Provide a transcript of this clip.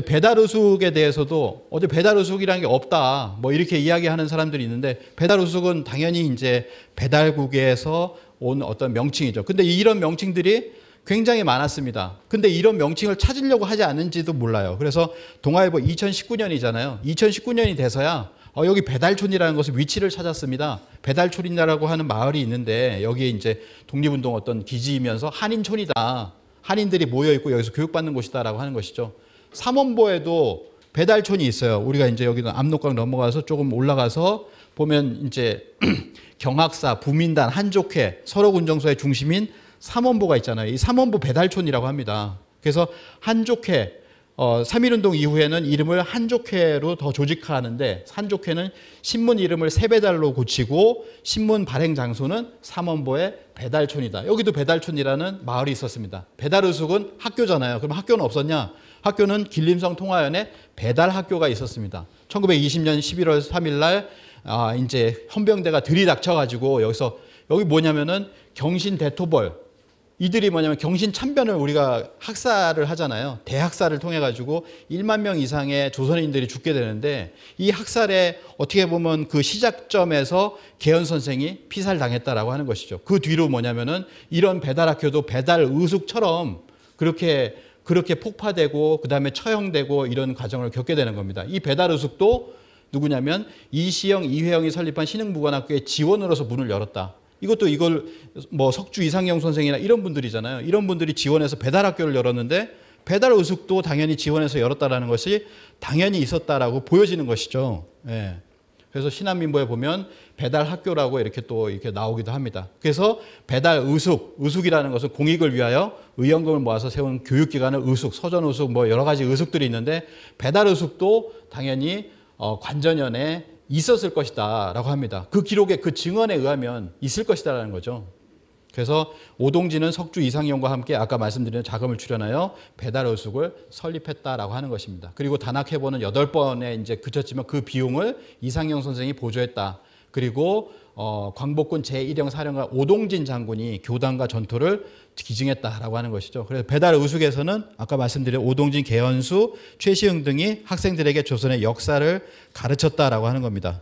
배달우숙에 대해서도 어제 배달우숙이라는 게 없다 뭐 이렇게 이야기하는 사람들이 있는데 배달우숙은 당연히 이제 배달국에서 온 어떤 명칭이죠. 근데 이런 명칭들이 굉장히 많았습니다. 근데 이런 명칭을 찾으려고 하지 않는지도 몰라요. 그래서 동아일보 2019년이잖아요. 2019년이 돼서야 어, 여기 배달촌이라는 것은 위치를 찾았습니다. 배달촌이라고 하는 마을이 있는데 여기에 이제 독립운동 어떤 기지이면서 한인촌이다. 한인들이 모여 있고 여기서 교육받는 곳이다라고 하는 것이죠. 삼원보에도 배달촌이 있어요. 우리가 이제 여기는 압록강 넘어가서 조금 올라가서 보면 이제 경학사, 부민단, 한족회, 서로군정소의 중심인 삼원보가 있잖아요. 이 삼원보 배달촌이라고 합니다. 그래서 한족회, 어, 3.1운동 이후에는 이름을 한족회로 더 조직화하는데 한족회는 신문 이름을 세배달로 고치고 신문 발행 장소는 삼원보의 배달촌이다. 여기도 배달촌이라는 마을이 있었습니다. 배달의숙은 학교잖아요. 그럼 학교는 없었냐? 학교는 길림성 통화연에 배달학교가 있었습니다. 1920년 11월 3일 날 아, 이제 헌병대가 들이닥쳐가지고 여기서 여기 뭐냐면은 경신 대토벌 이들이 뭐냐면 경신 참변을 우리가 학사를 하잖아요. 대학사를 통해 가지고 1만 명 이상의 조선인들이 죽게 되는데 이 학살에 어떻게 보면 그 시작점에서 개헌 선생이 피살 당했다라고 하는 것이죠. 그 뒤로 뭐냐면은 이런 배달 학교도 배달 의숙처럼 그렇게 그렇게 폭파되고 그다음에 처형되고 이런 과정을 겪게 되는 겁니다. 이 배달 의숙도 누구냐면 이시영, 이회영이 설립한 신흥무관학교의 지원으로서 문을 열었다. 이것도 이걸 뭐 석주 이상영 선생이나 이런 분들이잖아요. 이런 분들이 지원해서 배달 학교를 열었는데 배달 의숙도 당연히 지원해서 열었다라는 것이 당연히 있었다라고 보여지는 것이죠. 예. 그래서 신한민부에 보면 배달 학교라고 이렇게 또 이렇게 나오기도 합니다. 그래서 배달 의숙, 의숙이라는 것은 공익을 위하여 의연금을 모아서 세운 교육기관의 의숙, 서전 의숙, 뭐 여러 가지 의숙들이 있는데 배달 의숙도 당연히 어, 관전연의 있었을 것이다 라고 합니다. 그 기록에 그 증언에 의하면 있을 것이다 라는 거죠. 그래서 오동진은 석주 이상용과 함께 아까 말씀드린 자금을 출연하여 배달 의숙을 설립했다라고 하는 것입니다. 그리고 단학 해보는 여 번에 이제 그쳤지만 그 비용을 이상용 선생이 보조했다. 그리고 어, 광복군 제1형 사령관 오동진 장군이 교단과 전투를 기증했다라고 하는 것이죠. 그래서 배달 의숙에서는 아까 말씀드린 오동진 개헌수, 최시흥 등이 학생들에게 조선의 역사를 가르쳤다라고 하는 겁니다.